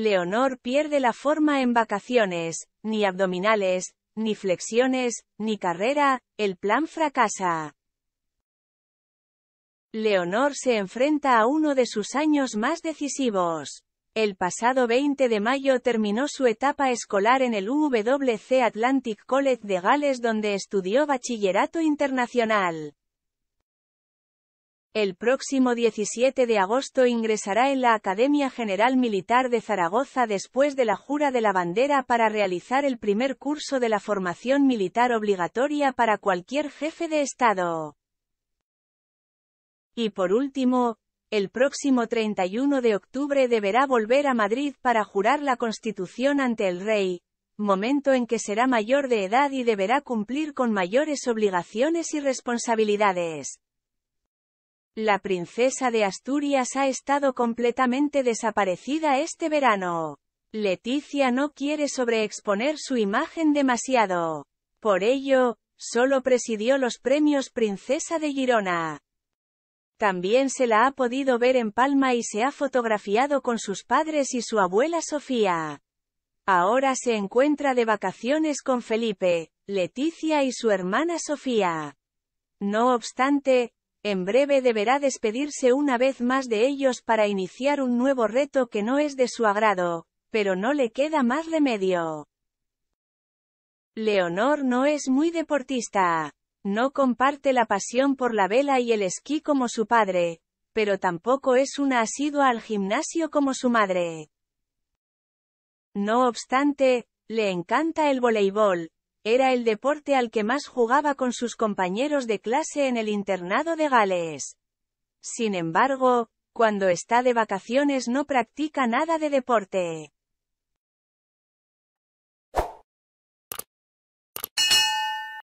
Leonor pierde la forma en vacaciones, ni abdominales, ni flexiones, ni carrera, el plan fracasa. Leonor se enfrenta a uno de sus años más decisivos. El pasado 20 de mayo terminó su etapa escolar en el UWC Atlantic College de Gales donde estudió bachillerato internacional. El próximo 17 de agosto ingresará en la Academia General Militar de Zaragoza después de la Jura de la Bandera para realizar el primer curso de la formación militar obligatoria para cualquier jefe de Estado. Y por último, el próximo 31 de octubre deberá volver a Madrid para jurar la Constitución ante el Rey, momento en que será mayor de edad y deberá cumplir con mayores obligaciones y responsabilidades. La princesa de Asturias ha estado completamente desaparecida este verano. Leticia no quiere sobreexponer su imagen demasiado. Por ello, solo presidió los premios Princesa de Girona. También se la ha podido ver en Palma y se ha fotografiado con sus padres y su abuela Sofía. Ahora se encuentra de vacaciones con Felipe, Leticia y su hermana Sofía. No obstante, en breve deberá despedirse una vez más de ellos para iniciar un nuevo reto que no es de su agrado, pero no le queda más remedio. Leonor no es muy deportista. No comparte la pasión por la vela y el esquí como su padre, pero tampoco es una asidua al gimnasio como su madre. No obstante, le encanta el voleibol, era el deporte al que más jugaba con sus compañeros de clase en el internado de Gales. Sin embargo, cuando está de vacaciones no practica nada de deporte.